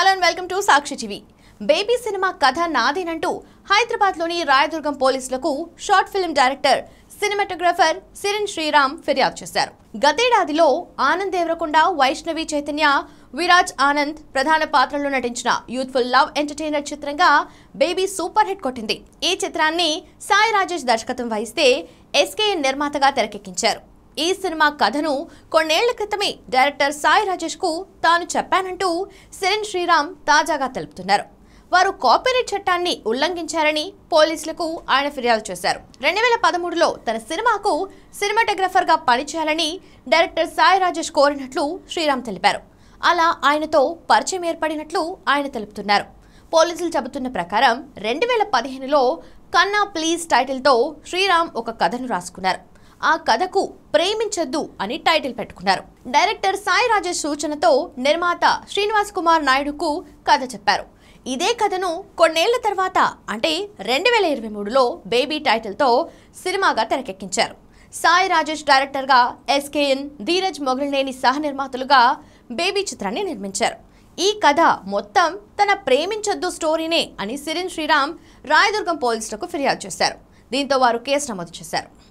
hello and welcome to Sakshi TV baby cinema కథ నాదేనంటూ హైదరాబాద్లోని రాయదుర్గం పోలీసులకు short film director cinematographer Sirin Sriram ఫిర్యాదు చేశారు గతేడాదిలో ఆనంద్ దేవరకొండ వైష్ణవి చైతన్య విరాజ్ ఆనంద్ ప్రధాన పాత్రలో నటించిన యూత్ఫుల్ లవ్ ఎంటర్టైనర్ చిత్రంగా బేబీ సూపర్ హిట్ కొట్టింది ఈ చిత్రాన్ని సాయి రాజేష్ దర్శకత్వం వహిస్తే ఎస్కేఎన్ నిర్మాతగా తెరకెక్కించారు ఈ సినిమా కథను కొన్నేళ్ల క్రితమే డైరెక్టర్ సాయి రాజేష్కు తాను చెప్పానంటూ సిరిన్ శ్రీరామ్ తాజాగా తెలుపుతున్నారు వారు కాపీరైట్ చట్టాన్ని ఉల్లంఘించారని పోలీసులకు ఆయన ఫిర్యాదు చేశారు రెండు వేల పదమూడులో తన సినిమాకు సినిమాటోగ్రఫర్గా పనిచేయాలని డైరెక్టర్ సాయి రాజేష్ కోరినట్లు శ్రీరామ్ తెలిపారు అలా ఆయనతో పరిచయం ఏర్పడినట్లు ఆయన తెలుపుతున్నారు పోలీసులు చెబుతున్న ప్రకారం రెండు వేల పదిహేనులో కన్నా ప్లీజ్ టైటిల్తో శ్రీరామ్ ఒక కథను రాసుకున్నారు ఆ కథకు ప్రేమించద్దు అని టైటిల్ పెట్టుకున్నారు డైరెక్టర్ సాయి రాజేష్ సూచనతో నిర్మాత శ్రీనివాస్ కుమార్ నాయుడుకు కథ చెప్పారు ఇదే కథను కొన్నేళ్ల తర్వాత అంటే రెండు వేల ఇరవై మూడులో బేబీ టైటిల్తో సినిమాగా తెరకెక్కించారు సాయి రాజేష్ డైరెక్టర్గా ఎస్కేఎన్ ధీరజ్ మొగల్నేని సహ నిర్మాతలుగా బేబీ చిత్రాన్ని నిర్మించారు ఈ కథ మొత్తం తన ప్రేమించొద్దు స్టోరీనే అని సిరిన్ శ్రీరామ్ రాయదుర్గం పోలీసులకు ఫిర్యాదు చేశారు దీంతో వారు కేసు నమోదు చేశారు